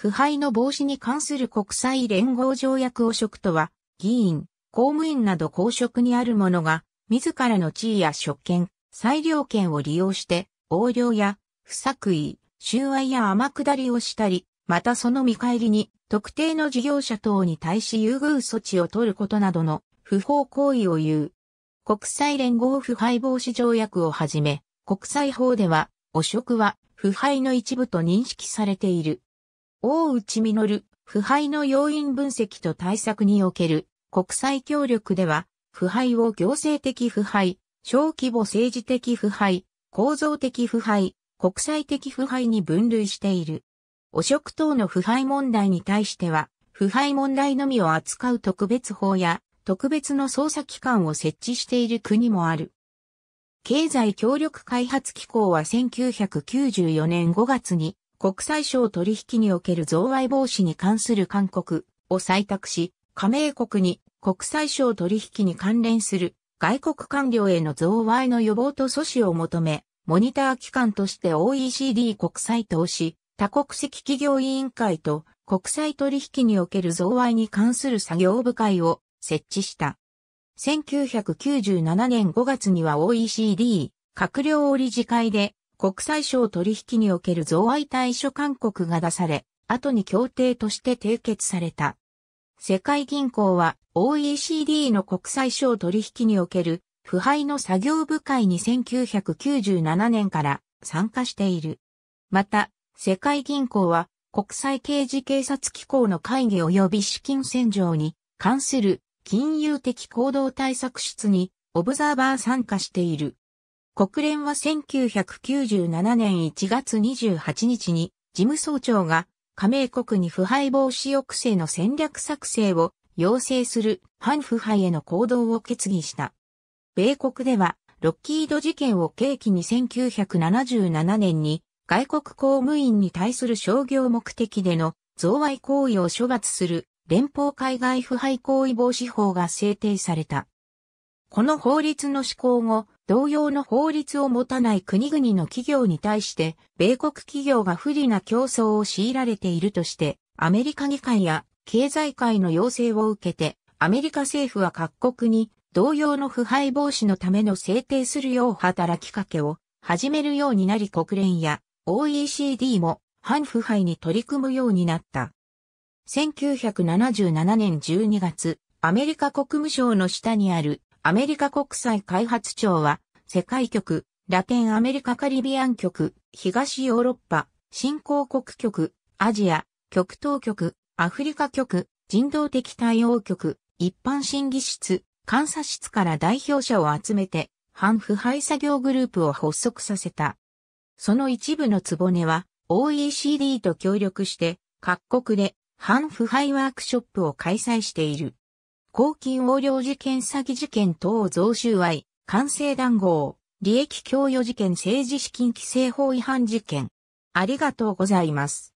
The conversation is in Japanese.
腐敗の防止に関する国際連合条約汚職とは、議員、公務員など公職にある者が、自らの地位や職権、裁量権を利用して、横領や、不作為、収賄や天下りをしたり、またその見返りに、特定の事業者等に対し優遇措置を取ることなどの不法行為を言う。国際連合腐敗防止条約をはじめ、国際法では、汚職は腐敗の一部と認識されている。大内実、腐敗の要因分析と対策における国際協力では、腐敗を行政的腐敗、小規模政治的腐敗、構造的腐敗、国際的腐敗に分類している。汚職等の腐敗問題に対しては、腐敗問題のみを扱う特別法や特別の捜査機関を設置している国もある。経済協力開発機構は1994年5月に国際商取引における贈賄防止に関する勧告を採択し、加盟国に国際商取引に関連する外国官僚への贈賄の予防と阻止を求め、モニター機関として OECD 国際投資、多国籍企業委員会と国際取引における贈賄に関する作業部会を設置した。1997年5月には OECD 閣僚理事会で国際商取引における贈賄対処勧告が出され、後に協定として締結された。世界銀行は OECD の国際商取引における腐敗の作業部会に1997年から参加している。また、世界銀行は国際刑事警察機構の会議及び資金洗浄に関する金融的行動対策室にオブザーバー参加している。国連は1997年1月28日に事務総長が加盟国に腐敗防止抑制の戦略作成を要請する反腐敗への行動を決議した。米国ではロッキード事件を契機に1977年に外国公務員に対する商業目的での贈賄行為を処罰する連邦海外腐敗行為防止法が制定された。この法律の施行後、同様の法律を持たない国々の企業に対して、米国企業が不利な競争を強いられているとして、アメリカ議会や経済界の要請を受けて、アメリカ政府は各国に同様の腐敗防止のための制定するよう働きかけを始めるようになり国連や OECD も反腐敗に取り組むようになった。1977年12月、アメリカ国務省の下にあるアメリカ国際開発庁は、世界局、ラテンアメリカカリビアン局、東ヨーロッパ、新興国局、アジア、極東局、アフリカ局、人道的対応局、一般審議室、監査室から代表者を集めて、反腐敗作業グループを発足させた。その一部のつぼねは、OECD と協力して、各国で反腐敗ワークショップを開催している。公金横領事件詐欺事件等贈収賄、官製談合、利益供与事件政治資金規正法違反事件。ありがとうございます。